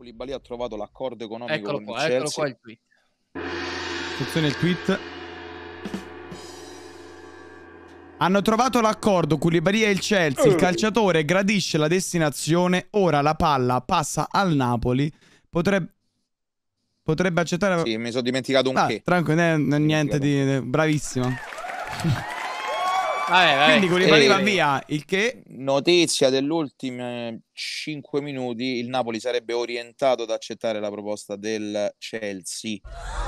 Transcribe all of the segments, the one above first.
Koulibaly ha trovato l'accordo economico eccolo con qua, il Eccolo qua il tweet. Attenzione il tweet. Hanno trovato l'accordo Koulibaly e il Chelsea, il eh. calciatore gradisce la destinazione, ora la palla passa al Napoli, potrebbe, potrebbe accettare... Sì, mi sono dimenticato un ah, che. Tranquillo, eh, niente di... bravissimo. Vabbè, vabbè. Quindi Koulibaly va eh, via, il che... Notizia dell'ultimo 5 minuti, il Napoli sarebbe orientato ad accettare la proposta del Chelsea.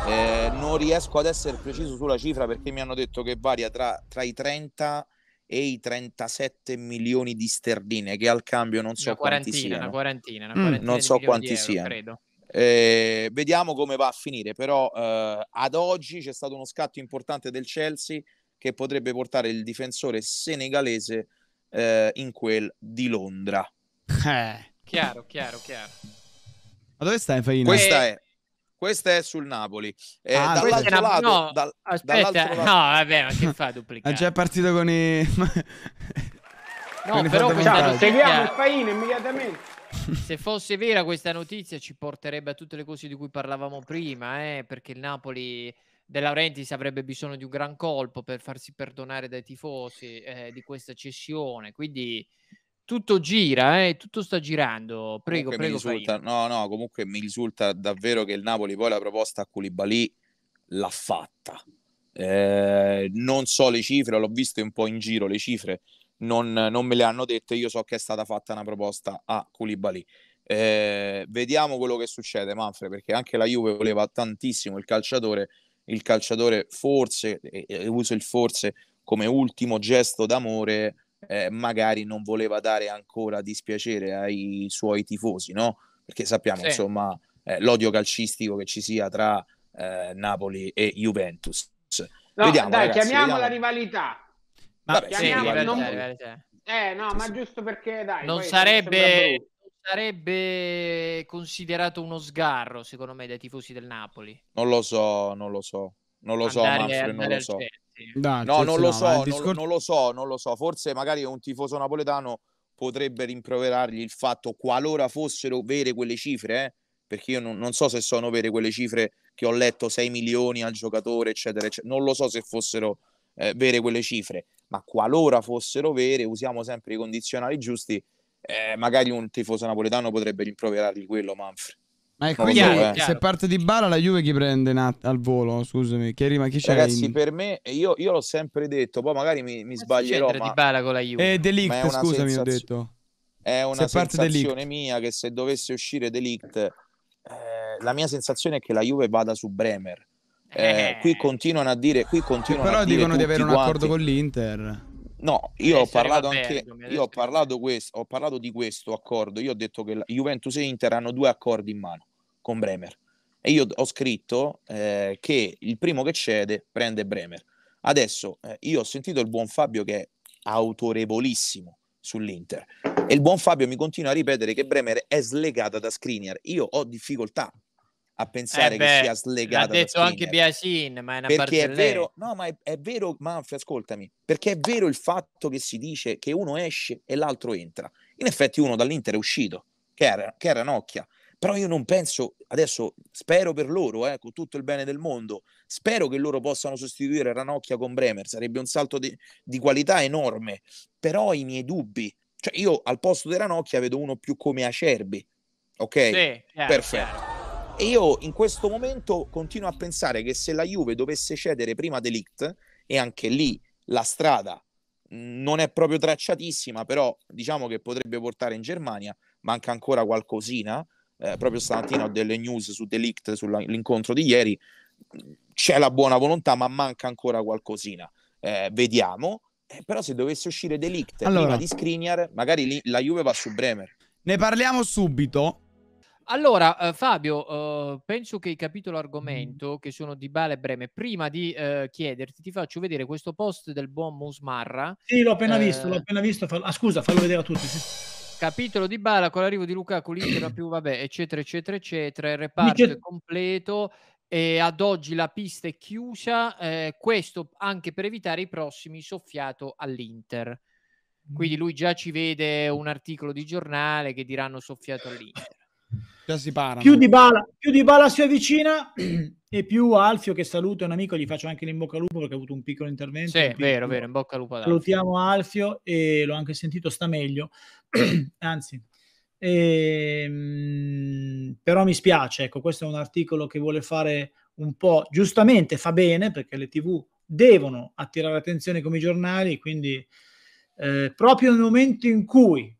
Eh, non riesco ad essere preciso sulla cifra perché mi hanno detto che varia tra, tra i 30 e i 37 milioni di sterline che al cambio non so quanti siano. Una quarantina, una quarantina mm, non so quanti siano. Credo. Eh, vediamo come va a finire, però eh, ad oggi c'è stato uno scatto importante del Chelsea che potrebbe portare il difensore senegalese eh, in quel di Londra. Eh. Chiaro, chiaro, chiaro. Ma dove stai, Faina? Questa eh. è questa è sul Napoli. Eh, ah, dall'altro una... lato, no, dal, aspetta, dall'altro lato... no, vabbè, ma che fa duplicare? Ah, è già partito con i. no, con però questa seguiamo il Faino immediatamente. Se fosse vera questa notizia, ci porterebbe a tutte le cose di cui parlavamo prima, eh, perché il Napoli De Laurenti si avrebbe bisogno di un gran colpo per farsi perdonare dai tifosi eh, di questa cessione, quindi tutto gira, eh, tutto sta girando. Prego, comunque prego. Risulta, no, no, comunque mi risulta davvero che il Napoli poi la proposta a Koulibaly l'ha fatta. Eh, non so le cifre, l'ho visto un po' in giro le cifre, non, non, me le hanno dette, io so che è stata fatta una proposta a Koulibaly. Eh, vediamo quello che succede, Manfred, perché anche la Juve voleva tantissimo il calciatore, il calciatore forse, e, uso il forse come ultimo gesto d'amore, eh, magari non voleva dare ancora dispiacere ai suoi tifosi, no? Perché sappiamo, sì. insomma, eh, l'odio calcistico che ci sia tra eh, Napoli e Juventus. No, vediamo, dai, ragazzi, chiamiamola vediamo. rivalità. Ma Vabbè, sì, rivalità, non... rivalità. Eh no, ma giusto perché dai. Non sarebbe sarebbe considerato uno sgarro, secondo me, dai tifosi del Napoli. Non lo so, non lo so. Non lo so, Manfred, non lo so. Dai, no, non lo so, non, discor- non lo so, non lo so. Forse magari un tifoso napoletano potrebbe rimproverargli il fatto, qualora fossero vere quelle cifre, eh? perché io non, non, so se sono vere quelle cifre che ho letto 6 milioni al giocatore, eccetera, eccetera. Non lo so se fossero eh, vere quelle cifre, ma qualora fossero vere, usiamo sempre i condizionali giusti, eh, magari un tifoso napoletano potrebbe rimproverargli quello Manfred. Ma è quindi so, eh. se parte di Bala la Juve chi prende nat- al volo? Scusami, chi arriva? Chi c'è? Ragazzi, in... per me, io, io, l'ho sempre detto, poi magari mi, mi sbaglierò. Ma... Di Bala con la Juve. Eh, Delict, scusami, sensazio... ho detto. È una se sensazione mia che se dovesse uscire Delict, eh, la mia sensazione è che la Juve vada su Bremer. Eh, qui eh. continuano a dire, qui continuano Però a dire dicono di avere un accordo quanti... con l'Inter. No, io, ho parlato, anche, io ho, parlato questo, ho parlato di questo accordo. Io ho detto che Juventus e Inter hanno due accordi in mano con Bremer. E io ho scritto eh, che il primo che cede prende Bremer. Adesso eh, io ho sentito il buon Fabio che è autorevolissimo sull'Inter e il buon Fabio mi continua a ripetere che Bremer è slegata da Skriniar. Io ho difficoltà a eh, pensare eh beh, che sia slegata. L'ha detto anche Biasin, ma è una perché è vero, no, ma è, è vero, Manfred, ascoltami, perché è vero il fatto che si dice che uno esce e l'altro entra. In effetti uno dall'Inter è uscito, che era, che era Nocchia. Però io non penso, adesso spero per loro, eh, con tutto il bene del mondo, spero che loro possano sostituire Ranocchia con Bremer, sarebbe un salto di, di qualità enorme, però i miei dubbi, cioè io al posto di Ranocchia vedo uno più come Acerbi, ok? Sì, chiaro, Perfetto. Chiaro e io in questo momento continuo a pensare che se la Juve dovesse cedere prima Delict, e anche lì la strada non è proprio tracciatissima, però diciamo che potrebbe portare in Germania, manca ancora qualcosina. Eh, proprio stamattina ho delle news su Delict, sull'incontro di ieri. C'è la buona volontà, ma manca ancora qualcosina. Eh, vediamo. Eh, però se dovesse uscire Delict allora. prima di Skriniar, magari lì, la Juve va su Bremer. Ne parliamo subito allora, eh, Fabio, eh, penso che hai capito mm. l'argomento che sono di Bale e Breme. Prima di eh, chiederti, ti faccio vedere questo post del buon Musmarra. Sì, l'ho appena visto, l'ho eh, appena visto. Fallo... Ah, scusa, fallo vedere a tutti. Sì. Capitolo di Bala con l'arrivo di Lukaku, l'Inter più, vabbè, eccetera, eccetera, eccetera. Il reparto è completo e ad oggi la pista è chiusa. Eh, questo anche per evitare i prossimi soffiato all'Inter. Mm. Quindi lui già ci vede un articolo di giornale che diranno soffiato all'Inter. Già si Più di Bala, più di Bala si avvicina e più Alfio, che saluto, è un amico, gli faccio anche l'inbocca al lupo perché ha avuto un piccolo intervento. Sì, piccolo... vero, vero, in bocca al lupo. Salutiamo Alfio e l'ho anche sentito, sta meglio. Anzi, ehm, però mi spiace, ecco, questo è un articolo che vuole fare un po', giustamente fa bene perché le tv devono attirare attenzione come i giornali, quindi eh, proprio nel momento in cui,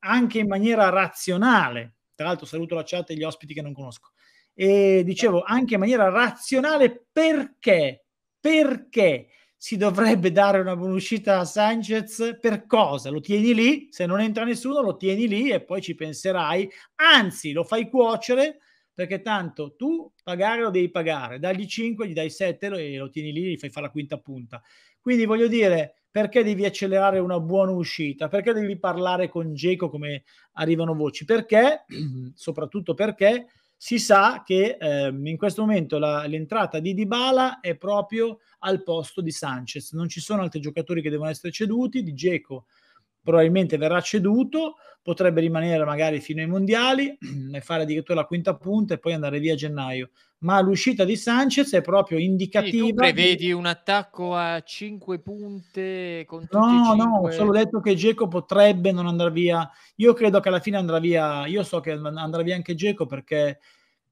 anche in maniera razionale, tra l'altro saluto la chat e gli ospiti che non conosco. E dicevo anche in maniera razionale perché, perché si dovrebbe dare una buona uscita a Sanchez per cosa? Lo tieni lì, se non entra nessuno lo tieni lì e poi ci penserai, anzi lo fai cuocere perché tanto tu pagare lo devi pagare, dagli 5, gli dai 7 e lo tieni lì, gli fai fare la quinta punta. Quindi voglio dire, perché devi accelerare una buona uscita? Perché devi parlare con Geco come arrivano voci? Perché, soprattutto perché, si sa che ehm, in questo momento la, l'entrata di Dybala è proprio al posto di Sanchez. Non ci sono altri giocatori che devono essere ceduti, di Geco probabilmente verrà ceduto, potrebbe rimanere magari fino ai mondiali, e fare addirittura la quinta punta e poi andare via a gennaio. Ma l'uscita di Sanchez è proprio indicativa. Sì, prevedi di... un attacco a 5 punte con No, 5... no, ho solo detto che Geco potrebbe non andare via. Io credo che alla fine andrà via, io so che andrà via anche Geco perché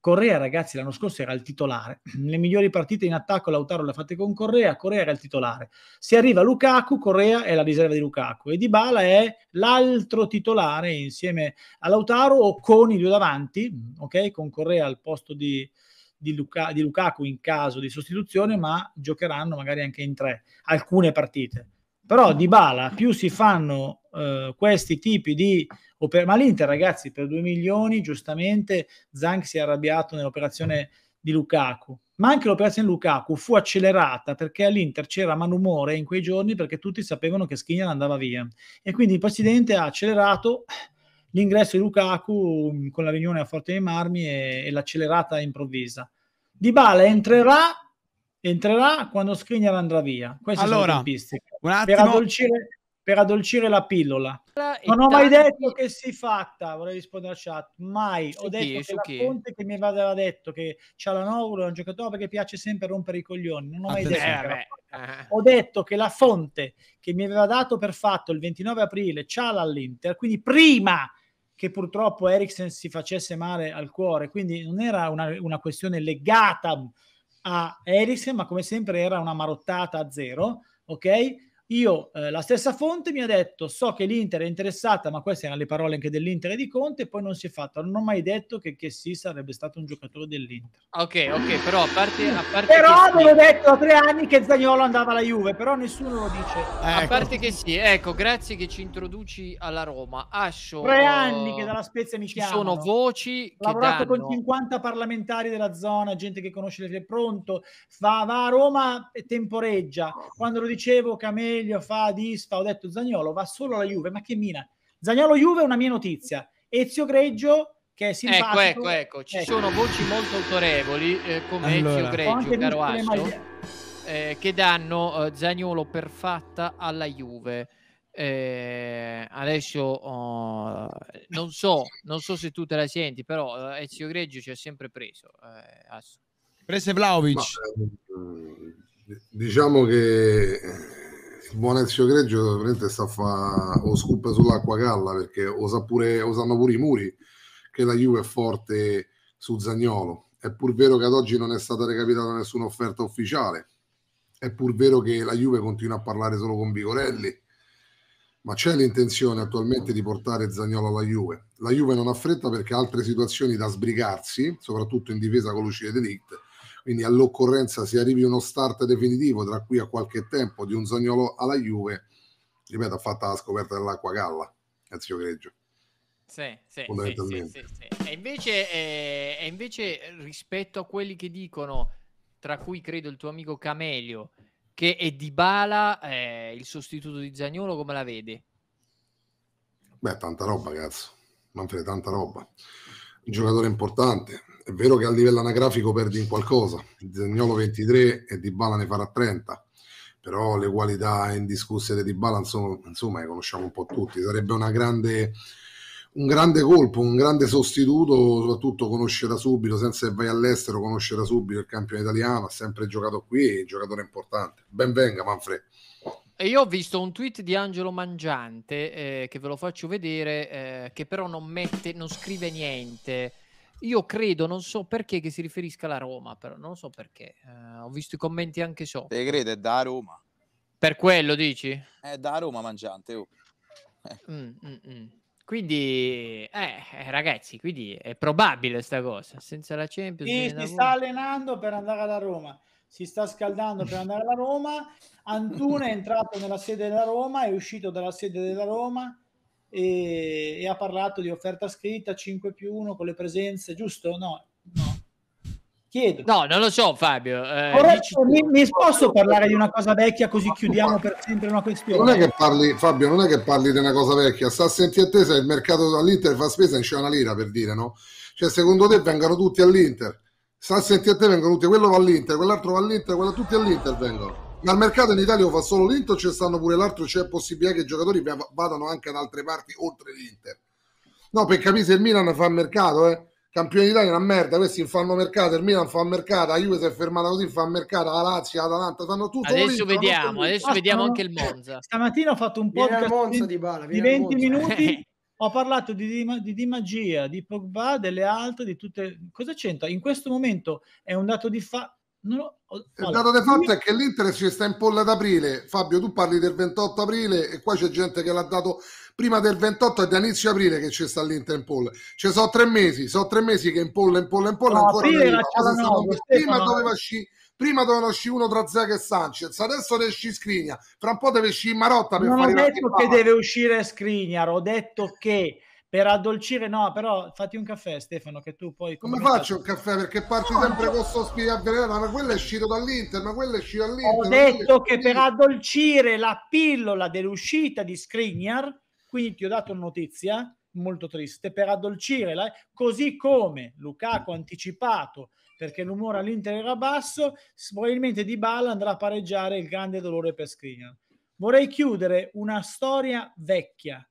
Correa, ragazzi, l'anno scorso era il titolare. Le migliori partite in attacco Lautaro le ha fatte con Correa, Correa era il titolare. Se arriva Lukaku, Correa è la riserva di Lukaku e Dybala è l'altro titolare insieme a Lautaro o con i due davanti, ok? Con Correa al posto di, di, Luca, di Lukaku in caso di sostituzione, ma giocheranno magari anche in tre alcune partite. Però Dybala, più si fanno eh, questi tipi di operazioni. Ma l'Inter, ragazzi, per 2 milioni, giustamente Zank si è arrabbiato nell'operazione di Lukaku. Ma anche l'operazione Lukaku fu accelerata perché all'Inter c'era manumore in quei giorni perché tutti sapevano che Skriniar andava via. E quindi il presidente ha accelerato l'ingresso di Lukaku con la riunione a Forte dei Marmi e, e l'accelerata improvvisa. Di Bale entrerà entrerà quando Skriniar andrà via. Queste allora, sono le Un attimo, per addolcire, per addolcire la pillola. Non ho mai detto che si fatta, vorrei rispondere alla chat, mai. Ho detto che, che la fonte che mi aveva detto che Cialanoglu è un giocatore perché piace sempre rompere i coglioni, non ho mai Attenzione. detto. Eh, eh. ho detto che la fonte che mi aveva dato per fatto il 29 aprile Ciala all'Inter, quindi prima che purtroppo Eriksen si facesse male al cuore, quindi non era una, una questione legata a Eriksen, ma come sempre era una marottata a zero, ok? Io, eh, la stessa fonte mi ha detto, so che l'Inter è interessata, ma queste erano le parole anche dell'Inter e di Conte, e poi non si è fatto. Non ho mai detto che, che sì sarebbe stato un giocatore dell'Inter. Ok, ok, però a parte... A parte però avevo sì. detto a tre anni che Zagnolo andava alla Juve, però nessuno lo dice. Ecco. A parte che sì, ecco, grazie che ci introduci alla Roma. Ascio... Tre oh, anni che dalla Spezia mi chiamano. sono voci Ho lavorato danno... con 50 parlamentari della zona, gente che conosce le... Pronto, va, va a Roma e temporeggia. Quando lo dicevo che risveglio, fa disfa, ho detto Zagnolo va solo alla Juve, ma che mina. Zagnolo Juve è una mia notizia. Ezio Greggio che è ecco, simpatico. Ecco, ecco, ecco, ci ecco. sono voci molto autorevoli eh, come allora, Ezio Greggio, caro Astro, eh, che danno eh, Zagnolo fatta alla Juve. Eh, adesso oh, non, so, non so se tu te la senti, però eh, Ezio Greggio ci ha sempre preso. Eh, Prese Vlaovic. Ma, ehm, diciamo che il buon Ezio Greggio ovviamente sta a fare o scoop sull'acqua calla perché osa pure, osano pure i muri che la Juve è forte su Zagnolo. È pur vero che ad oggi non è stata recapitata nessuna offerta ufficiale, è pur vero che la Juve continua a parlare solo con Vigorelli, ma c'è l'intenzione attualmente di portare Zagnolo alla Juve. La Juve non ha fretta perché ha altre situazioni da sbrigarsi, soprattutto in difesa con Lucide Delict quindi all'occorrenza si arrivi uno start definitivo tra qui a qualche tempo di un Zagnolo alla Juve, ripeto, ha fatto la scoperta dell'Acquagalla, Ezio Greggio. Sì, sì, sì, e, invece, eh, e invece rispetto a quelli che dicono, tra cui credo il tuo amico Camelio, che è di Bala eh, il sostituto di Zagnolo, come la vede? Beh, tanta roba, cazzo. Manfred, tanta roba. Un giocatore importante, è vero che a livello anagrafico perdi in qualcosa, Zagnolo 23 e Di Bala ne farà 30, però le qualità indiscusse di Di Bala insomma, insomma le conosciamo un po' tutti, sarebbe una grande un grande colpo, un grande sostituto, soprattutto conoscere subito, senza che vai all'estero, conoscere subito il campione italiano, ha sempre giocato qui, è un giocatore importante. Benvenga Manfred. E io ho visto un tweet di Angelo Mangiante, eh, che ve lo faccio vedere, eh, che però non, mette, non scrive niente io credo, non so perché, che si riferisca alla Roma, però non so perché. Eh, ho visto i commenti anche so. Te credo, è da Roma. Per quello dici? È da Roma mangiante. Oh. Eh. Mm, mm, mm. Quindi, eh, eh ragazzi, quindi è probabile sta cosa. Senza la Champions... Sì, si lavoro. sta allenando per andare alla Roma si sta scaldando per andare alla Roma. Antuna è entrato nella sede della Roma, è uscito dalla sede della Roma e, e, ha parlato di offerta scritta 5 più 1 con le presenze, giusto? No, no. Chiedo. No, non lo so Fabio. Eh, Corretto, mi, mi posso parlare di una cosa vecchia così chiudiamo per sempre una questione? Non è che parli, Fabio, non è che parli di una cosa vecchia. Sta a sentire a te se il mercato all'Inter fa spesa in c'è una lira per dire, no? Cioè, secondo te vengono tutti all'Inter. Sta a sentire a te vengono tutti, quello va all'Inter, quell'altro va all'Inter, quello tutti all'Inter vengono. Ma il mercato in Italia lo fa solo l'Inter, c'è stanno pure l'altro, c'è possibilità che i giocatori vadano anche ad altre parti oltre l'Inter. No, per capire se il Milan fa mercato, eh. Campione d'Italia è una merda, questi fanno mercato, il Milan fa mercato, la Juve si è fermata così, fa mercato, la Lazio, l'Atalanta, fanno tutto. Adesso lì, vediamo, adesso Basta, vediamo anche il Monza. Stamattina ho fatto un po' Monza, di, di 20 minuti ho parlato di, di, di, magia, di Pogba, delle altre, di tutte... Cosa c'entra? In questo momento è un dato di fatto ho... Allora, il dato di fatto io... è che l'Inter si sta in polla ad aprile. Fabio, tu parli del 28 aprile e qua c'è gente che l'ha dato prima del 28 e da inizio aprile che ci sta l'Inter in polla. Ci sono tre mesi, sono tre mesi che in polla, in polla, in polla. No, ancora prima, doveva sci... prima dovevano sci uno tra Zeca e Sanchez, adesso deve sci Scrigna, fra un po' deve sci Marotta. Per non ho detto che deve uscire Scrigna, ho detto che per addolcire, no, però fatti un caffè, Stefano, che tu poi. Come, faccio un caffè? Perché parti no, sempre con sto spirito ma quello è uscito dall'Inter, ma quello è uscito dall'Inter. Ho detto che per addolcire la pillola dell'uscita di Skriniar, quindi ti ho dato notizia molto triste, per addolcire, la... così come Lukaku ha anticipato perché l'umore all'Inter era basso, probabilmente Di Bala andrà a pareggiare il grande dolore per Skriniar. Vorrei chiudere una storia vecchia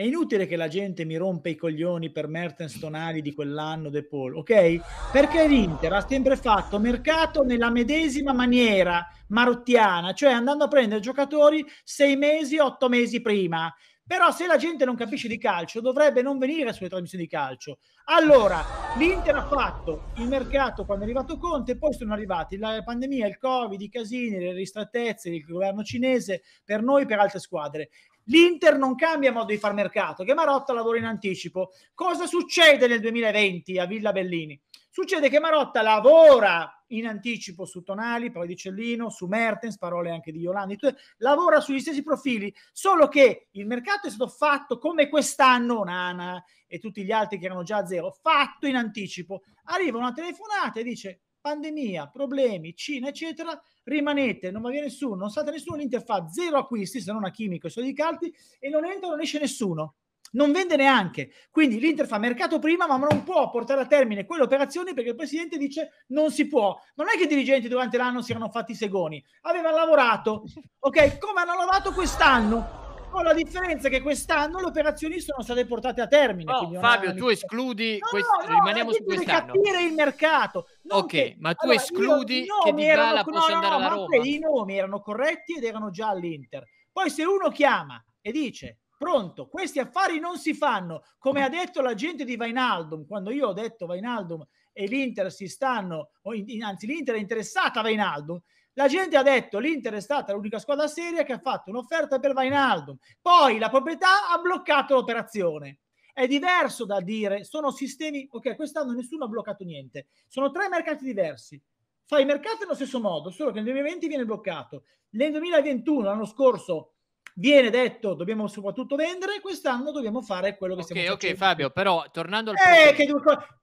è inutile che la gente mi rompe i coglioni per Mertens Tonali di quell'anno De Paul, ok? Perché l'Inter ha sempre fatto mercato nella medesima maniera marottiana, cioè andando a prendere giocatori sei mesi, otto mesi prima. Però se la gente non capisce di calcio dovrebbe non venire sulle trasmissioni di calcio. Allora, l'Inter ha fatto il mercato quando è arrivato Conte, poi sono arrivati la pandemia, il Covid, i casini, le ristrettezze, il governo cinese per noi e per altre squadre l'Inter non cambia modo di far mercato, che Marotta lavora in anticipo. Cosa succede nel 2020 a Villa Bellini? Succede che Marotta lavora in anticipo su Tonali, poi di Cellino, su Mertens, parole anche di Iolandi, lavora sugli stessi profili, solo che il mercato è stato fatto come quest'anno, Nana e tutti gli altri che erano già a zero, fatto in anticipo. Arriva una telefonata e dice pandemia, problemi, Cina, eccetera, rimanete, non va via nessuno, non salta nessuno, l'Inter fa zero acquisti, se non a chimico e soldi caldi, e non entra, non esce nessuno. Non vende neanche, quindi l'Inter fa mercato prima, ma non può portare a termine quelle operazioni perché il presidente dice non si può. non è che i dirigenti durante l'anno si erano fatti i segoni, avevano lavorato, ok? Come hanno lavorato quest'anno? No, la differenza è che quest'anno le operazioni sono state portate a termine. No, Fabio, tu escludi, no, quest... no, rimaniamo su quest'anno. capire il mercato. Non ok, che... ma tu allora, escludi io, che Dybala erano... possa andare alla Roma. I nomi erano corretti ed erano già all'Inter. Poi se uno chiama e dice pronto, questi affari non si fanno, come ha detto la gente di Vainaldum, quando io ho detto Vainaldum e l'Inter si stanno, o anzi l'Inter è interessata a Vainaldum, la gente ha detto l'Inter è stata l'unica squadra seria che ha fatto un'offerta per Vainaldo. Poi la proprietà ha bloccato l'operazione. È diverso da dire, sono sistemi, ok, quest'anno nessuno ha bloccato niente. Sono tre mercati diversi. Fai i mercati allo stesso modo, solo che nel 2020 viene bloccato. Nel 2021, l'anno scorso, viene detto dobbiamo soprattutto vendere, quest'anno dobbiamo fare quello che okay, stiamo facendo. Ok, Fabio, però tornando al... Eh, che...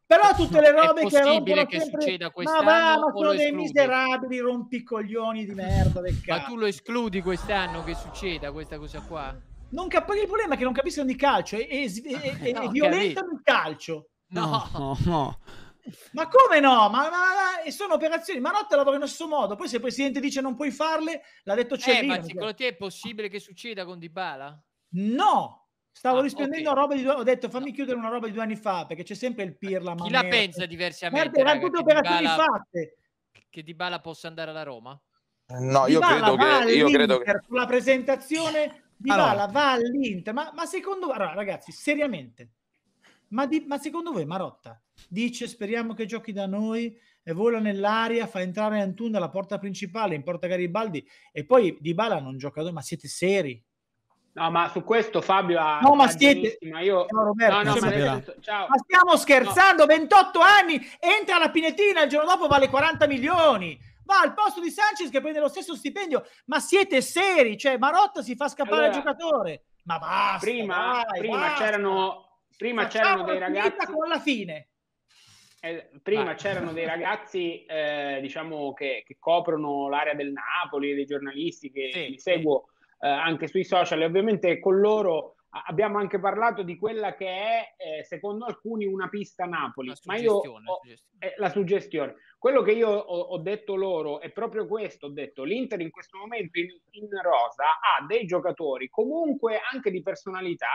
Però tutte le robe che rompono che sempre... succeda quest'anno ma va, ma sono dei miserabili rompicoglioni di merda del cazzo. Ma tu lo escludi quest'anno che succeda questa cosa qua? Non cap- il problema è che non capiscono di calcio e, e, e, no, e violentano il calcio. No, no, no. Ma come no? Ma, ma, ma sono operazioni. Marotta lavora nello stesso modo. Poi se il presidente dice non puoi farle, l'ha detto Cellini. Eh, ma secondo te è possibile che succeda con Dybala? No, Stavo ah, rispondendo okay. a roba di due ho detto fammi no. chiudere una roba di due anni fa perché c'è sempre il pirla. Chi la pensa diversamente? Guarda, erano tutte operazioni Dybala, fatte. Che Di Bala possa andare alla Roma? Eh, no, io Bala credo che io credo che sulla presentazione Di allora. va all'Inter, ma, ma secondo allora, ragazzi, seriamente. Ma, di, ma secondo voi Marotta dice speriamo che giochi da noi e vola nell'aria, fa entrare Antun dalla porta principale in porta Garibaldi e poi Di Bala non gioca da noi, ma siete seri? No, ma su questo Fabio ha. No, ma siete. Io... No, Roberto, no, no, ma, detto... ma, stiamo scherzando? No. 28 anni, entra la Pinetina, il giorno dopo vale 40 milioni. Va al posto di Sanchez che prende lo stesso stipendio. Ma siete seri? Cioè, Marotta si fa scappare allora, al giocatore. Ma basta. Prima, vai, prima basta. c'erano, prima c'erano dei ragazzi. con la fine. Eh, prima vai. c'erano dei ragazzi, eh, diciamo, che, che, coprono l'area del Napoli, dei giornalisti che sì, li seguo. Sì eh, anche sui social e ovviamente con loro abbiamo anche parlato di quella che è, eh, secondo alcuni, una pista Napoli. Ma io ho, eh, la suggestione. Quello che io ho, ho, detto loro è proprio questo: ho detto l'Inter in questo momento in, in, rosa ha dei giocatori comunque anche di personalità,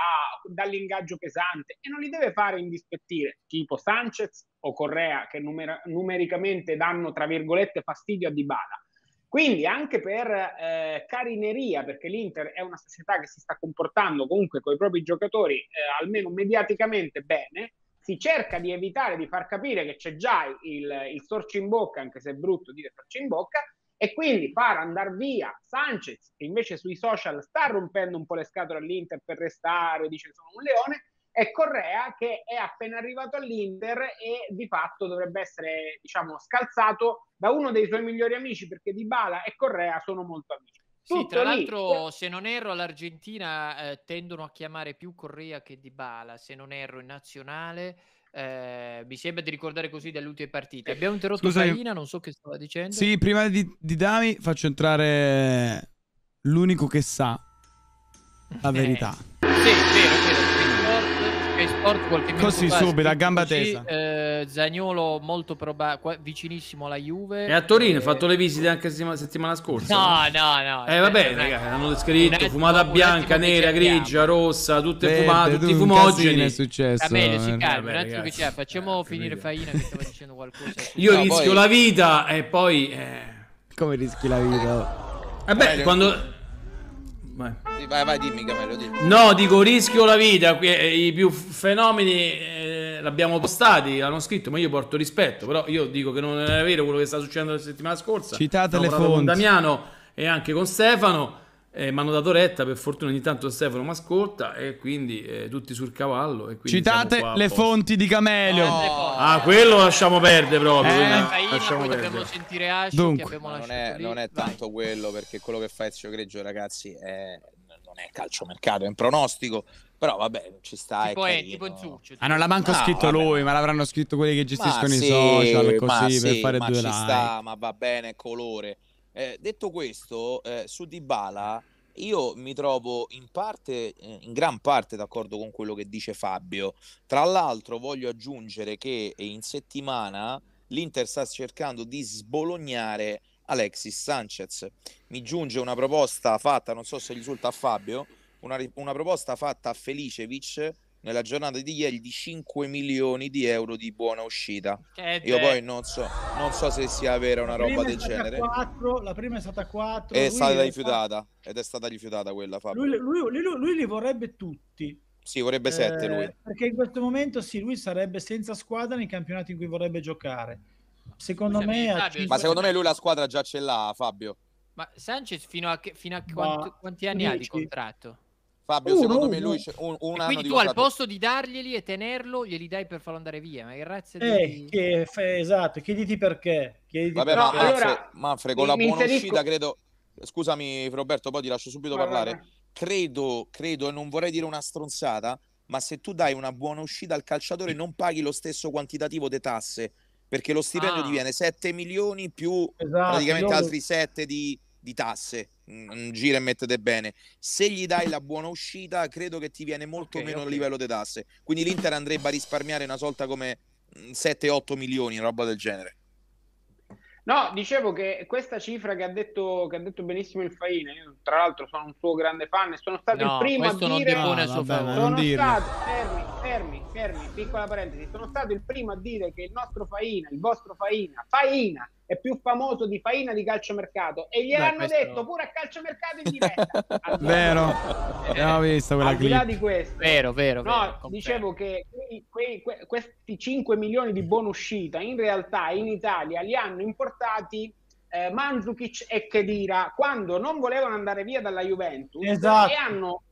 dall'ingaggio pesante e non li deve fare indispettire, tipo Sanchez o Correa, che numer- numericamente danno tra virgolette fastidio a Dybala. Quindi anche per eh, carineria, perché l'Inter è una società che si sta comportando comunque con i propri giocatori, eh, almeno mediaticamente bene, si cerca di evitare di far capire che c'è già il, il sorcio in bocca, anche se è brutto dire sorcio in bocca, e quindi far andare via Sanchez, che invece sui social sta rompendo un po' le scatole all'Inter per restare, dice sono un leone, è Correa che è appena arrivato all'Inter e di fatto dovrebbe essere diciamo, scalzato da uno dei suoi migliori amici perché Dybala e Correa sono molto amici. Tutto sì, tra lì. l'altro, se non erro, all'Argentina eh, tendono a chiamare più Correa che Dybala, se non erro, in nazionale. Eh, mi sembra di ricordare così dalle ultime partite. Abbiamo interrotto Scusa, non so che stava dicendo. Sì, prima di, di Dami faccio entrare l'unico che sa la eh. verità. Eh. Sì, vero, vero. Sky Sport qualche minuto Così fa, subito, a gamba tesa. Eh, Zagnolo molto probab- vicinissimo alla Juve. E a Torino, ha e... Eh, fatto le visite anche settima- settimana scorsa. No, no, no. Eh va bene, ragazzi, hanno scritto attimo, fumata bianca, nera, grigia, rossa, tutte Verde, fumate, tutti fumogeni. è successo. Va bene, si eh, calma, un attimo Facciamo eh, finire Faina che stava dicendo qualcosa. Io rischio la vita e poi... Eh. Come rischi la vita? Vabbè, quando... Vai. vai, vai, dimmi, Camello. Dimmi. No, dico rischio la vita. Eh, I più fenomeni eh, l'abbiamo postati, l'hanno scritto, ma io porto rispetto. Però io dico che non è vero quello che sta succedendo la settimana scorsa. Citate Ho le fonti. Con Damiano e anche con Stefano. Eh, mi hanno dato retta, per fortuna ogni tanto Stefano mi ascolta e quindi eh, tutti sul cavallo. Citate le fonti di Camelio. Oh. Ah, quello lasciamo perdere proprio. Eh. lasciamo perdere. sentire Asci Dunque. No, non, è, non, è, tanto Vai. quello perché quello che fa Ezio Greggio ragazzi è, non è calciomercato, è un pronostico. Però vabbè, ci sta. Tipo, è, è tipo in ciuccio. Ah, non l'ha manco no, scritto vabbè. lui, ma l'avranno scritto quelli che gestiscono ma i sì, social così sì, per fare due like. Sta, ma va bene, colore. Eh, detto questo, eh, su Dybala io mi trovo in parte, eh, in gran parte d'accordo con quello che dice Fabio. Tra l'altro voglio aggiungere che eh, in settimana l'Inter sta cercando di sbolognare Alexis Sanchez. Mi giunge una proposta fatta, non so se risulta a Fabio, una, una proposta fatta a Felicevic nella giornata di ieri di 5 milioni di euro di buona uscita. Che Io poi non so, non so, se sia vera una roba del genere. 4, la prima è stata 4. È stata rifiutata fa... ed è stata rifiutata quella. Fabio. Lui, lui, lui, lui li vorrebbe tutti. Sì, vorrebbe 7 eh, lui. Perché in questo momento sì, lui sarebbe senza squadra nei campionati in cui vorrebbe giocare. Secondo Scusa, me... Fabio, 5... Ma secondo me lui la squadra già ce l'ha, Fabio. Ma Sanchez fino a, che, fino a quanti, quanti anni 10. ha di contratto? Fabio, uh, secondo uh, me lui c'è un, un Quindi tu al posto di darglieli e tenerlo, glieli dai per farlo andare via. Ma grazie razza eh, di... che, esatto, chiediti perché. Chiediti Vabbè, perché. Ma, allora, Manfred, con la buona inserisco... uscita, credo... Scusami Roberto, poi ti lascio subito vai, parlare. Credo, credo, e non vorrei dire una stronzata, ma se tu dai una buona uscita al calciatore non paghi lo stesso quantitativo di tasse, perché lo stipendio ah. diviene 7 milioni più esatto, praticamente io... altri 7 di di tasse, mm, gira e mettete bene. Se gli dai la buona uscita, credo che ti viene molto okay, meno okay. il livello di tasse. Quindi l'Inter andrebbe a risparmiare una sorta come 7-8 mm, milioni, roba del genere. No, dicevo che questa cifra che ha detto, che ha detto benissimo il Faina, io tra l'altro sono un suo grande fan e sono stato no, il primo a dire... Non no, suo vabbè, sono non stato, fermi, fermi, fermi, piccola parentesi, sono stato il primo a dire che il nostro Faina, il vostro Faina, Faina è più famoso di Faina di calciomercato e gliel'hanno detto pure a calciomercato in diretta. vero, abbiamo visto quella clip. di là di questo. Vero, vero. No, vero, dicevo che quei, quei, questi 5 milioni di uscita in realtà in Italia li hanno importati eh, Mandzukic e Kedira quando non volevano andare via dalla Juventus esatto. e, hanno,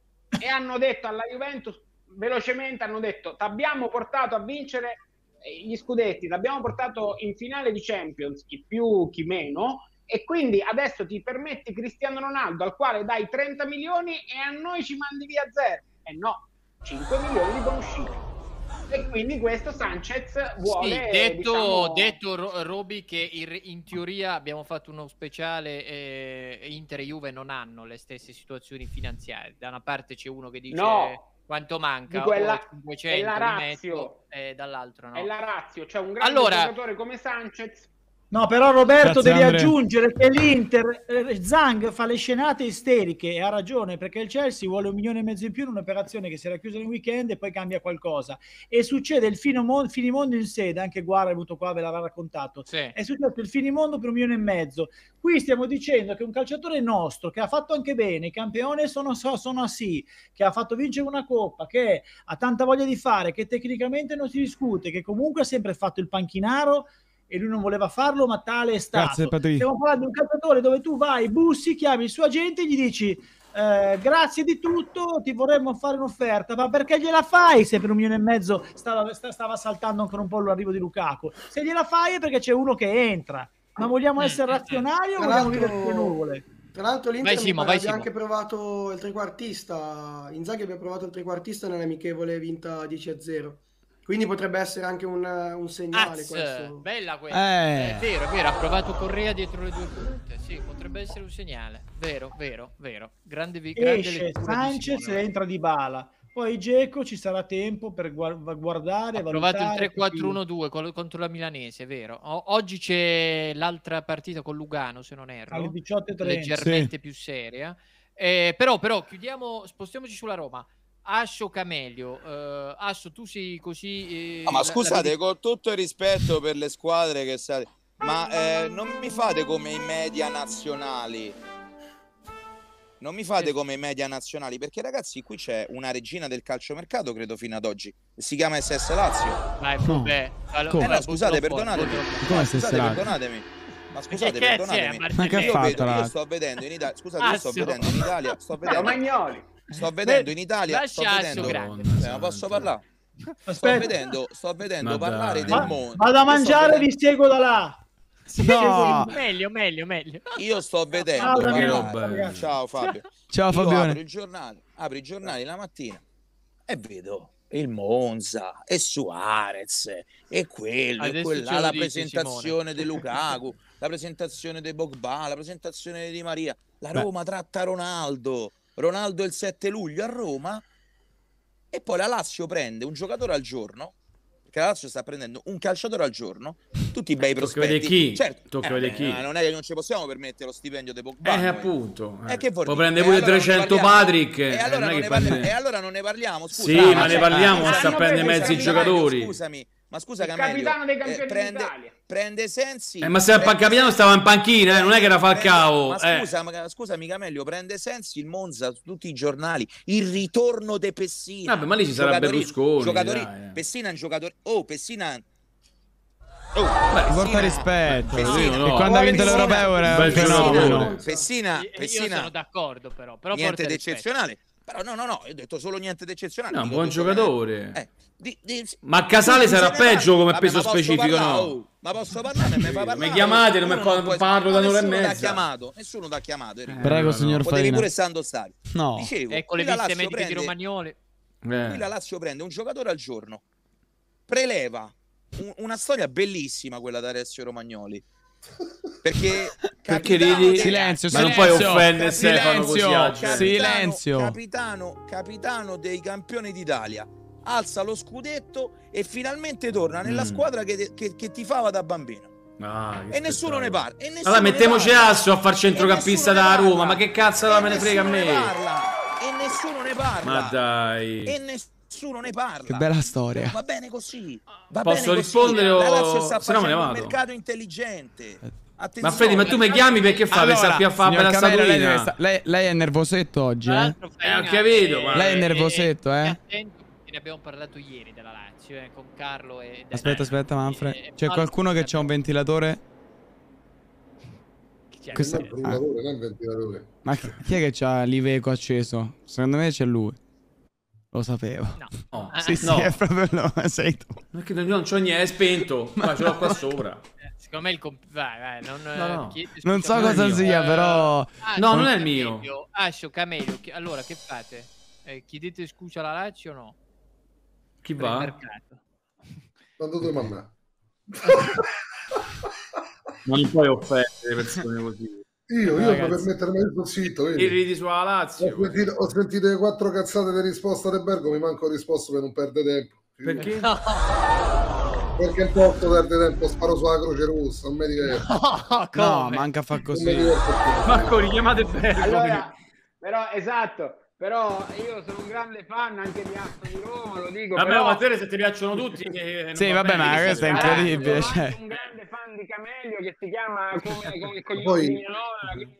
e hanno detto alla Juventus velocemente hanno detto ti abbiamo portato a vincere gli scudetti, l'abbiamo portato in finale di Champions, chi più, chi meno, e quindi adesso ti permetti Cristiano Ronaldo al quale dai 30 milioni e a noi ci mandi via zero. E eh no, 5 milioni di buonuscita. E quindi questo Sanchez vuole... Sì, detto, diciamo... detto Roby che in teoria abbiamo fatto uno speciale, eh, Inter e Juve non hanno le stesse situazioni finanziarie. Da una parte c'è uno che dice... No quanto manca quella, 500 è la razio, metro, eh, dall'altro no? è la razio, cioè un grande allora, giocatore come Sanchez No, però Roberto Grazie, devi Andre. aggiungere che l'Inter, eh, Zang fa le scenate isteriche e ha ragione perché il Chelsea vuole un milione e mezzo in più in un'operazione che si era chiusa nel weekend e poi cambia qualcosa. E succede il finimondo, finimondo in sede, anche Guara è venuto qua, ve l'aveva raccontato. Sì. È successo il finimondo per un milione e mezzo. Qui stiamo dicendo che un calciatore nostro che ha fatto anche bene, i campioni sono, sono sì, che ha fatto vincere una coppa, che ha tanta voglia di fare, che tecnicamente non si discute, che comunque ha sempre fatto il panchinaro e lui non voleva farlo, ma tale è stato. Grazie, Patrick. Stiamo parlando di un calciatore dove tu vai, bussi, chiami il suo agente e gli dici eh, grazie di tutto, ti vorremmo fare un'offerta, ma perché gliela fai se per un milione e mezzo stava, stava saltando ancora un po' l'arrivo di Lukaku? Se gliela fai è perché c'è uno che entra, ma vogliamo mm, essere mm, mm. razionali o vogliamo vivere con le nuvole? Tra l'altro l'Inter vai, Simo, vai abbia anche provato il trequartista, Inzaghi abbia provato il trequartista nell'amichevole vinta 10-0. Quindi potrebbe essere anche un, un segnale. Azz, bella questa. Eh. È vero, è vero. Ha provato Correa dietro le due punte. Sì, potrebbe essere un segnale. Vero, vero, vero. Grande vittoria. Esce Sanchez e entra di bala. Poi Geco ci sarà tempo per guardare. Ha provato il 3-4-1-2 contro la Milanese, è vero. O- oggi c'è l'altra partita con Lugano, se non erro. Alle 18.30. Leggermente sì. più seria. Eh, però, però, chiudiamo, spostiamoci sulla Roma. Ascio Camelio, uh, Ascio, tu sei così. Eh, ah, ma scusate, la... con tutto il rispetto per le squadre che state, ma eh, non mi fate come i media nazionali. Non mi fate come i media nazionali, perché ragazzi, qui c'è una regina del calciomercato, credo fino ad oggi. Si chiama SS Lazio. Dai, vabbè. Allora, Eh no, scusate, perdonatemi. Come scusate, perdonatemi. Ma scusate, perdonatemi. Ma che ha fatto? Eh, io, vedo, io sto vedendo in Italia. Scusate, io sto vedendo in Italia. Sto vedendo. Romagnoli. Sto vedendo in Italia. Lasciaccio, grande. Eh, posso parlare? Aspetta. Sto vedendo, sto vedendo parlare del mondo. Vado a mangiare, vi seguo da là. no. meglio, meglio, meglio. Io sto ah, vedendo. Ciao, parlare, ciao Fabio. Ciao Fabio. Apro i giornali, apro i giornali la mattina e vedo il Monza e Suarez e quello Adesso e quella la presentazione Simone. di Lukaku la presentazione di Bogba la presentazione di Maria la Roma Beh. tratta Ronaldo Ronaldo il 7 luglio a Roma e poi la Lazio prende un giocatore al giorno che la Lazio sta prendendo un calciatore al giorno tutti i bei eh, prospetti chi? certo eh, beh, chi? non è che non ci possiamo permettere lo stipendio di Pogba eh appunto eh. che può prendere pure allora 300 Patrick eh, e allora, non ne parliamo, parliamo. Scusa, sì ma, ma ne ah, parliamo ah, sta a ah, prendere mezzi giocatori scusami ma scusa, il capitano dei campioni eh, prende, prende Sensi. Eh, ma se il capitano stava in panchina, eh, non è che era Falcao. Prende, ma eh. scusa, ma, scusami, Camelio, prende Sensi il Monza su tutti i giornali. Il ritorno de Pessina. Vabbè, ma lì ci sarà Berlusconi. Giocatori, dai, eh. Pessina è un giocatore. Oh, Pessina Oh, Beh, porta rispetto Pessina. No. quando ha vinto l'europeo era Pessina, Pessina, Pessina, Pessina, io sono d'accordo però, però niente d'eccezionale. eccezionale però no, no, no, ho detto solo niente di eccezionale. No, un buon giocatore. Eh, di, di, ma Casale sarà peggio come Vabbè, peso specifico, parlare, no? Oh, ma posso parlare? Mi, parlare, mi chiamate, non mi parlo, parlo da un'ora e mezza. Chiamato, nessuno ti ha chiamato. Eh, Prego, no, signor Farina. Potevi pure stando Stavi. No. Dicevo, ecco le liste mediche prende, di Romagnoli. Eh. Qui la Lazio prende un giocatore al giorno, preleva un, una storia bellissima quella da Alessio Romagnoli perché, perché lì silenzio, silenzio, ma non puoi offendere Stefano così silenzio. Capitano, capitano dei campioni d'Italia alza lo scudetto e finalmente torna nella mm. squadra che, te, che, che, tifava da bambino. Ah, e, nessuno ne parla, e nessuno allora, mettiamoci Asso a far centrocampista da Roma, ma che cazzo la me ne frega a me? Parla, e nessuno ne parla. Ma dai. E nessuno nessuno ne parla. Che bella storia. Va bene così. Va Posso bene rispondere così. o... Se no me ne vado. un mercato intelligente. Eh. Attenzione. Ma Freddy, ma tu mi chiami perché fa allora, questa più fame la Camera, lei, sta... lei, lei, è nervosetto oggi, eh? Eh, ho capito, ma... Lei è eh, nervosetto, eh? eh? ne abbiamo parlato ieri della Lazio, eh, con Carlo e... Aspetta, aspetta, Manfred. C'è qualcuno che c'ha un ventilatore? Chi Questa... non ventilatore. Ma chi è che c'ha l'Iveco acceso? Secondo me c'è lui. Lo sapevo. No. no. Ah, sì, sì, no. è proprio no, sei tu. Ma che non c'ho niente, è spento, ma ce l'ho qua sopra. Eh, secondo me il computer... Vai, vai, non, no, no. Chiedi, non so cosa sia, eh, però... Ah, no, non è il mio. Ascio, Camelio, chi... allora che fate? Eh, chiedete scusa alla Lazio o no? Chi per va? Tanto domanda. non mi puoi offendere persone così. Io, no, io per mettermi sul sito, vedi? ridi sulla Lazio. Ho sentito, ho sentito le quattro cazzate di risposta del Bergo, mi manco risposto per non perdere tempo. Perché? Perché il porto perde tempo, sparo sulla croce rossa, non mi diverto. No, no manca far così. Marco, richiamate Bergo. Allora, però esatto, però io sono un grande fan anche di Asso di Roma, lo dico. Vabbè, però... Matteo, se ti piacciono tutti... Eh, sì, vabbè, ma questo è incredibile. Sono cioè. un grande fan di Camelio che si chiama come, come cognome Poi... di Milona, quindi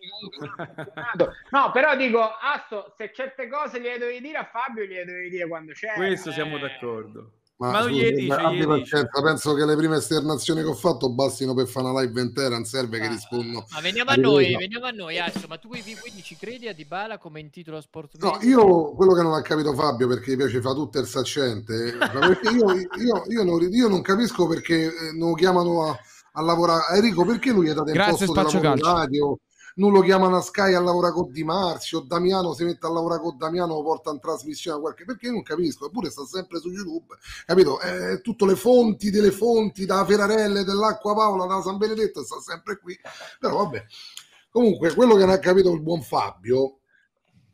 No, però dico, Asso, se certe cose gliele dovevi dire a Fabio, gliele dovevi dire quando c'è. Questo siamo eh. d'accordo. Ma, ma non gli dice, abbi pazienza, penso che le prime esternazioni che ho fatto bastino per fare una live intera, non serve ah, che rispondo. Ma veniamo a, noi, veniamo a noi, Asso, ma tu quindi, ci credi a Dybala come in titolo sport? No, io quello che non ha capito Fabio perché piace fa tutto il saccente, eh, io, io, io, non, io, non, capisco perché eh, non lo chiamano a, a lavorare. Enrico, perché lui è dato in Grazie, posto della radio? non lo chiamano a Sky a lavorare con Di Marzio, Damiano si mette a lavorare con Damiano, lo porta in trasmissione a qualche... perché io non capisco, eppure sta sempre su YouTube, capito? Eh, tutte le fonti delle fonti, da Ferarelle, dell'Acqua Paola, da San Benedetto, sta sempre qui, però vabbè. Comunque, quello che non ha capito il buon Fabio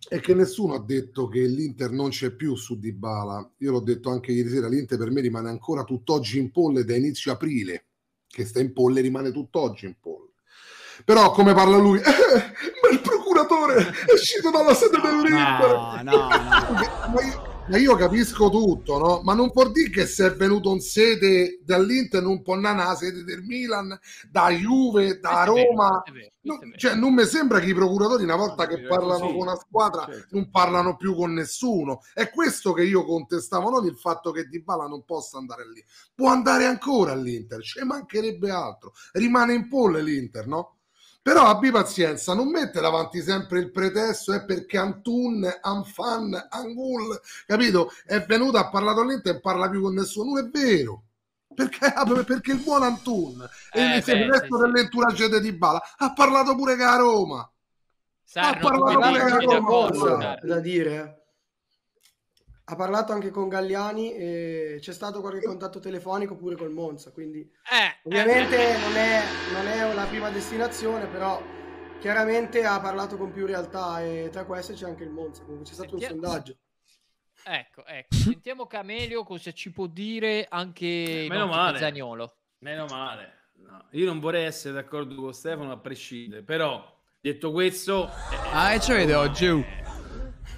è che nessuno ha detto che l'Inter non c'è più su Dybala. Io l'ho detto anche ieri sera, l'Inter per me rimane ancora tutt'oggi in polle da inizio aprile, che sta in polle rimane tutt'oggi in polle. Però come parla lui, eh, ma il procuratore è uscito dalla sede dell'Inter. No, no, no. ma, io, capisco tutto, no? Ma non può dire che se è venuto un sede dall'Inter non può andare alla sede del Milan, da Juve, da questo Roma. vero, è vero, non, cioè, non mi sembra che i procuratori una volta che parlano con una squadra certo. non parlano più con nessuno. È questo che io contestavo, non il fatto che Di Bala non possa andare lì. Può andare ancora all'Inter, ci mancherebbe altro. Rimane in polle l'Inter, no? Però abbi pazienza, non mette davanti sempre il pretesto è perché Antun, Anfan, Angul, capito? È venuto, ha parlato all'Inter e parla più con nessuno, non è vero. Perché, ah, perché il buon Antun eh, e beh, il resto sì, dell'entourage sì. di Bala ha parlato pure che a Roma. Sarno, ha parlato pure che a Roma. Da dire, ha parlato anche con Galliani e c'è stato qualche contatto telefonico pure col Monza, quindi eh, eh. ovviamente eh, Non, è, non, è, la prima destinazione, però chiaramente ha parlato con più realtà e tra queste c'è anche il Monza, quindi c'è stato Sentiamo... un sondaggio. Ecco, ecco. Sentiamo Camelio cosa ci può dire anche eh, Meno male. Zagnolo. Meno male. No. Io non vorrei essere d'accordo con Stefano a prescindere, però detto questo... Ah, e ci vede oggi! Eh,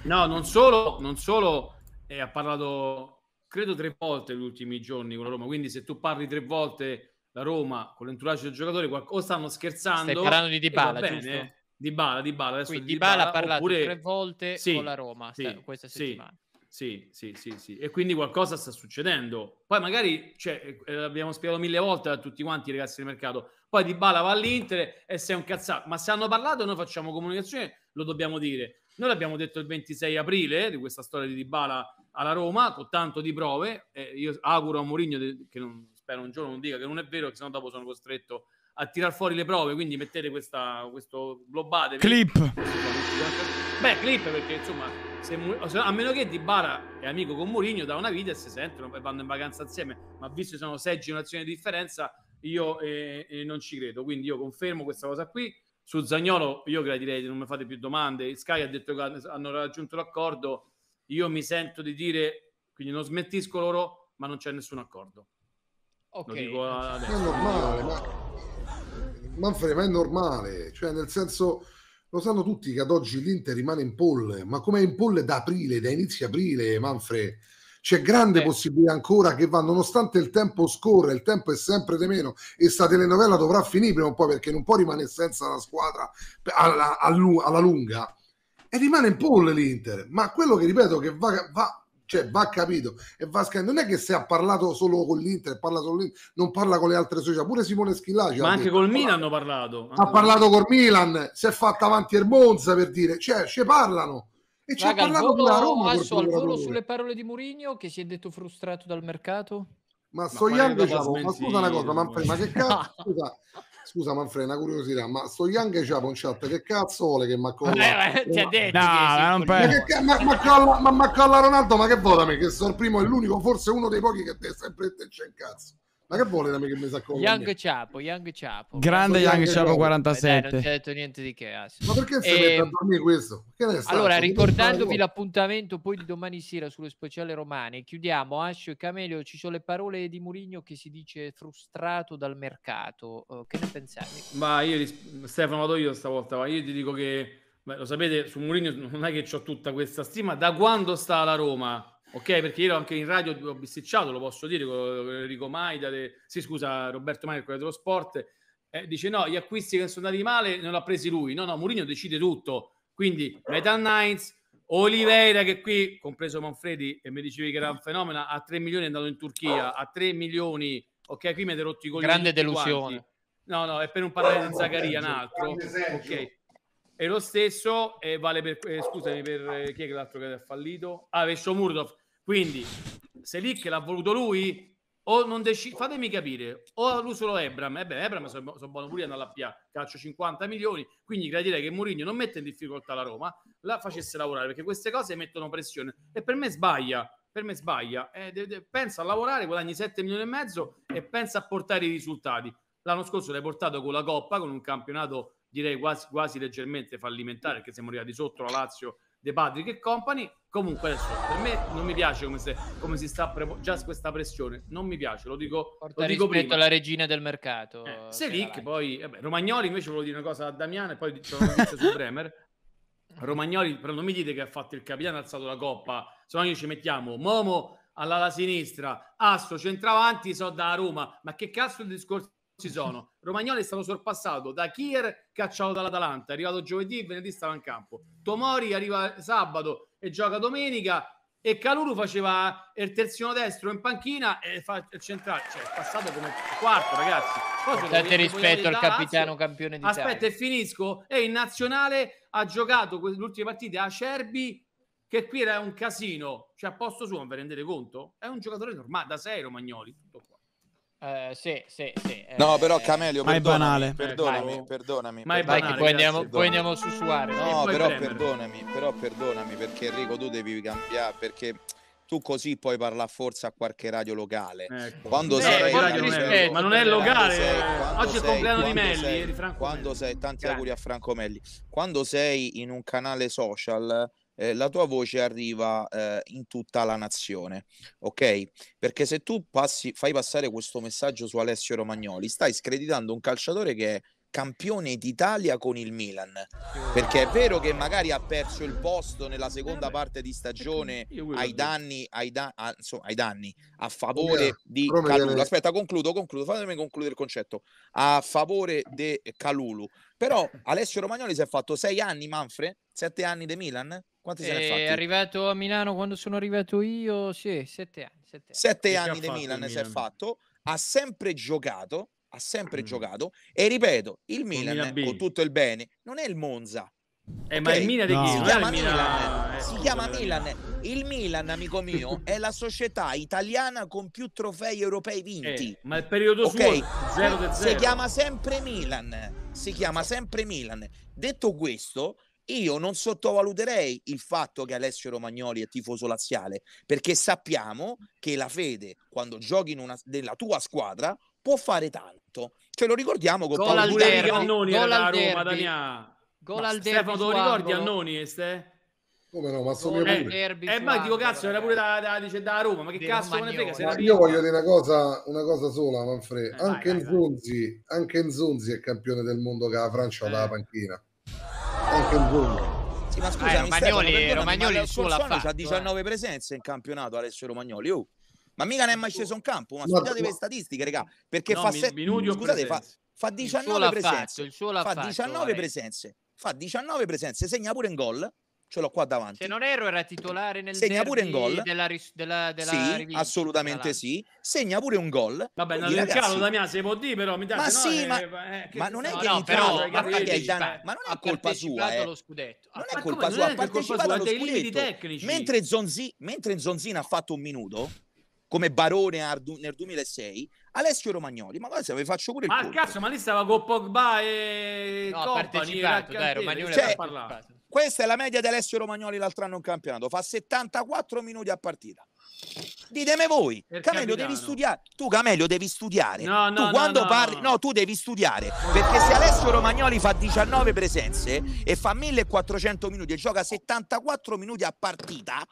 no, non solo... Non solo e ha parlato, credo, tre volte negli ultimi giorni con la Roma. Quindi se tu parli tre volte la Roma con l'entourage del giocatore, qualc- o stanno scherzando. Stai parlando di Dybala, giusto? Eh. di Bala, Adesso Quindi Dybala, Bala ha parlato oppure... tre volte sì, con la Roma sì, sta, questa settimana. Sì. Sì, sì, sì, E quindi qualcosa sta succedendo. Poi magari, cioè, eh, l'abbiamo spiegato mille volte a tutti quanti i ragazzi del mercato, poi Di Bala va all'Inter e sei un cazzato. Ma se hanno parlato noi facciamo comunicazione, lo dobbiamo dire. Noi l'abbiamo detto il 26 aprile di questa storia di Di Bala alla Roma con tanto di prove. Eh, io auguro a Mourinho che non, spero un giorno non dica che non è vero, che sennò dopo sono costretto a tirar fuori le prove. Quindi mettete questa, questo globale clip. Beh, clip perché insomma, se, a meno che Di Bara è amico con Mourinho da una vita e si sentono e vanno in vacanza insieme, ma visto che sono sei generazioni di differenza, io eh, eh, non ci credo. Quindi io confermo questa cosa qui. Su Zagnolo, io gradirei, che non mi fate più domande. Sky ha detto che hanno raggiunto l'accordo io mi sento di dire, quindi non smettisco loro, ma non c'è nessun accordo. Ok. Lo dico adesso. È normale, ma... Manfred, ma è normale, cioè nel senso lo sanno tutti che ad oggi l'Inter rimane in polle, ma come in polle da aprile, da inizio aprile, Manfred, c'è grande eh. possibilità ancora che va, nonostante il tempo scorre, il tempo è sempre di meno e sta telenovela dovrà finire prima o poi perché non può rimanere senza la squadra alla, alla lunga e rimane in pool l'Inter. Ma quello che ripeto che va, va, cioè, va capito e va scandito. Non è che se ha parlato solo con l'Inter, parla solo l'Inter, non parla con le altre società. Pure Simone Schillaci. Ma anche detto, col Milan hanno parlato. Ha parlato col Milan, si è fatta avanti il Monza per dire, cioè, ci parlano. E ci Raga, ha parlato volo, la Roma. Asso, al volo sulle parole di Murigno che si è detto frustrato dal mercato? Ma, ma Sogliando, diciamo, ma, ma scusa una cosa, Manfred, ma che cazzo, scusa, Scusa Manfred, una curiosità, ma sto Young c'ha un chat, che cazzo vuole che Maccolla... Eh, eh, no, ma, non per... ma, ma, ma Maccolla Ronaldo, ma che vota me? Che sono il primo e l'unico, forse uno dei pochi che te sempre te c'è in cazzo. Ma che vuole l'amico che mi sa come? Young Chapo, Young Chapo. Grande Young, Young Chapo 47. Eh, dai, non ti ha detto niente di che. Assi. Ma perché si e... mette a ehm, dormire questo? Allora, ricordandovi l'appuntamento poi di domani sera sulle speciali romane, chiudiamo Ascio e Camelio, ci sono le parole di Murigno che si dice frustrato dal mercato. Eh, che ne pensate? Ma io, Stefano, vado io stavolta, ma io ti dico che, beh, lo sapete, su Murigno non è che ho tutta questa stima, da quando sta la Roma Ok, perché io anche in radio ho bisticciato, lo posso dire, con Enrico Maida, de... sì scusa, Roberto Maida, quello dello sport, eh, dice no, gli acquisti che sono andati male non l'ha presi lui, no, no, Mourinho decide tutto, quindi Metal Knights, Oliveira che qui, compreso Manfredi, e mi dicevi che era un fenomeno, a 3 milioni è andato in Turchia, a 3 milioni, ok, qui mi avete rotti i coglioni. Grande delusione. Quanti. No, no, è per non parlare di Zagaria, un altro. Ok. E lo stesso eh, vale per, eh, scusami, per eh, chi è che l'altro che ha fallito? Ah, Vescio Murdov. Quindi, se Lick l'ha voluto lui, o non decide, fatemi capire, o lui solo Ebram, e eh beh, Ebram sono so buono pure andare alla PA, calcio 50 milioni, quindi credirei che Mourinho non mette in difficoltà la Roma, la facesse lavorare, perché queste cose mettono pressione, e per me sbaglia, per me sbaglia, eh, de, de, pensa a lavorare, guadagni 7 milioni e mezzo e pensa a portare i risultati. L'anno scorso l'hai portato con la Coppa, con un campionato direi quasi, quasi leggermente fallimentare, perché siamo arrivati sotto la Lazio De Patrick e compagni. Comunque adesso per me non mi piace come, se, come si sta prepo- già questa pressione, non mi piace, lo dico, Porta lo dico prima. alla regina del mercato. Eh, Selic, poi vabbè, eh Romagnoli invece volevo dire una cosa a Damiano e poi c'è una notizia su Bremer. Romagnoli, però non mi dite che ha fatto il capitano, ha alzato la coppa, se no noi ci mettiamo Momo all'ala sinistra, Astro centravanti, so da Roma, ma che cazzo il discorso ci sono. Romagnoli è stato sorpassato da Kier, cacciato dall'Atalanta. È arrivato giovedì, venerdì stava in campo. Tomori arriva sabato e gioca domenica. E Caluru faceva il terzino destro in panchina e fa il centrale, cioè è passato come quarto, ragazzi. Tanto rispetto al capitano campione di Aspetta e finisco. E in nazionale ha giocato le ultime partite a Cerbi, che qui era un casino, cioè a posto suo, non vi rendete conto? È un giocatore normale, da sei Romagnoli, tutto qua. Uh, sì, sì, sì. No, eh, però Camelio, ma è banale. Perdonami, eh, perdonami. Ma è banale, che poi, andiamo, poi andiamo su Suarez. No, però premere. perdonami, però perdonami perché Enrico tu devi cambiare perché tu così puoi parlare forza a qualche radio locale. Ecco. Quando eh, sei, radio non sei, eh, ma non è locale. Sei, eh. Oggi è il compleanno di Melli, sei, Franco Melli. Sei, tanti Grazie. auguri a Franco Melli. Quando sei in un canale social eh, la tua voce arriva eh, in tutta la nazione, ok? Perché se tu passi, fai passare questo messaggio su Alessio Romagnoli, stai screditando un calciatore che è campione d'Italia con il Milan. Perché è vero che magari ha perso il posto nella seconda parte di stagione ai danni, ai da, a, insomma, ai danni a favore di Calulu. Aspetta, concludo, concludo, fatemi concludere il concetto. A favore di Calulu. Però Alessio Romagnoli si è fatto sei anni Manfred, sette anni di Milan. Quanti se ne è eh, arrivato a Milano quando sono arrivato io, sì, sette anni. Sette, sette anni di Milan, si è fatto, ha sempre giocato, ha sempre mm. giocato e ripeto, il Milan, Milan con, tutto il bene non è il Monza. Eh, okay? ma il Milan di no. Ah, eh, si chiama Milan, Milan. Eh, si chiama Milan. Il Milan, amico mio, è la società italiana con più trofei europei vinti. Eh, ma il periodo okay? suo 0 Si chiama sempre Milan. Si chiama sempre Milan. Detto questo, io non sottovaluterei il fatto che Alessio Romagnoli è tifoso laziale, perché sappiamo che la fede, quando giochi una, nella tua squadra, può fare tanto. Ce lo ricordiamo con Paolo Gol al Annoni era al Roma, Damià. Gol al derby. Stefano, lo ricordi Annoni, Ste? Come no, ma sono eh, derby eh, ma dico cazzo, era pure da, da, dice, da Roma, ma che De cazzo Magnoli. me ne frega? Io voglio dire una cosa, una cosa sola, Manfred. Eh, anche, vai, vai, Nzunzi, vai. anche Nzunzi è campione del mondo che la Francia eh. dalla panchina anche un gol. Sì, ma scusa, eh, Romagnoli, Stefano, Romagnoli il suo l'ha fatto. 19 eh. presenze in campionato Alessio Romagnoli. Oh. Ma mica ne è mai sceso in campo, ma studiate le statistiche, regà, perché no, fa 7 scusate, fa, fa 19 presenze. Fatto, fa fatto, 19 presenze. Fa 19 presenze, segna pure in gol ce l'ho qua davanti. Se non erro, era titolare nel segna pure un gol. Della, della, della sì, rivincita. assolutamente sì. Segna pure un gol. Vabbè, non è calo, Damiano, se può dire, però mi dà, ma sì, no, eh, ma, eh, che... ma, non è che no, però, ma, non è, dan- ma non è colpa sua, eh. Ah, non è colpa sua, ha partecipato allo scudetto. Mentre Zonzi, mentre Zonzin ha fatto un minuto come Barone nel 2006 Alessio Romagnoli ma guarda se vi faccio pure il ma colpo. cazzo ma lì stava con Pogba e no, Company, partecipato dai Romagnoli cioè, questa è la media di Alessio Romagnoli l'altro anno in campionato, fa 74 minuti a partita. Ditemi voi, per Camelio capitano. devi studiare. Tu Camelio devi studiare. No, no, tu no, quando no, parli no. tu devi studiare, perché se Alessio Romagnoli fa 19 presenze e fa 1400 minuti e gioca 74 minuti a partita,